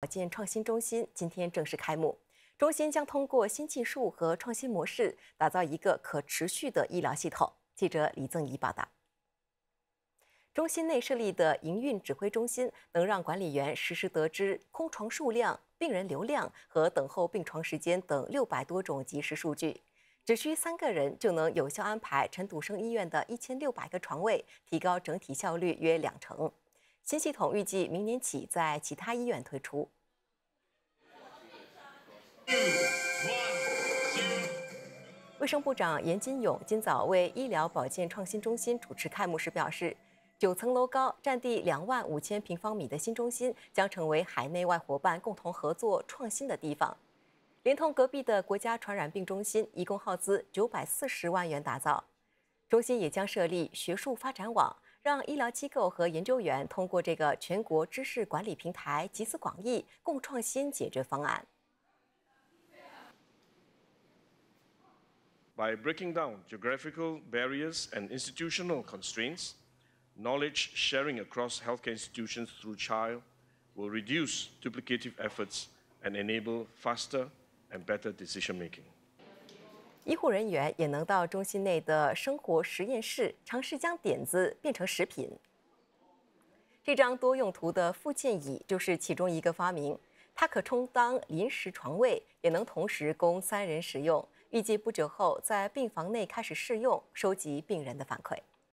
保健创新中心今天正式开幕，中心将通过新技术和创新模式，打造一个可持续的医疗系统。记者李增怡报道。中心内设立的营运指挥中心，能让管理员实时得知空床数量、病人流量和等候病床时间等六百多种即时数据，只需三个人就能有效安排陈笃生医院的一千六百个床位，提高整体效率约两成。新系统预计明年起在其他医院推出。卫生部长严金勇今早为医疗保健创新中心主持开幕时表示，九层楼高、占地两万五千平方米的新中心将成为海内外伙伴共同合作创新的地方。连同隔壁的国家传染病中心，一共耗资九百四十万元打造。中心也将设立学术发展网。让医疗机构和研究员通过这个全国知识管理平台集思广益，共创新解决方案。By breaking down geographical barriers and institutional constraints, knowledge sharing across healthcare institutions through CHILD will reduce duplicative efforts and enable faster and better decision making. 医护人员也能到中心内的生活实验室，尝试将点子变成食品。这张多用途的附件椅就是其中一个发明，它可充当临时床位，也能同时供三人使用。预计不久后在病房内开始试用，收集病人的反馈。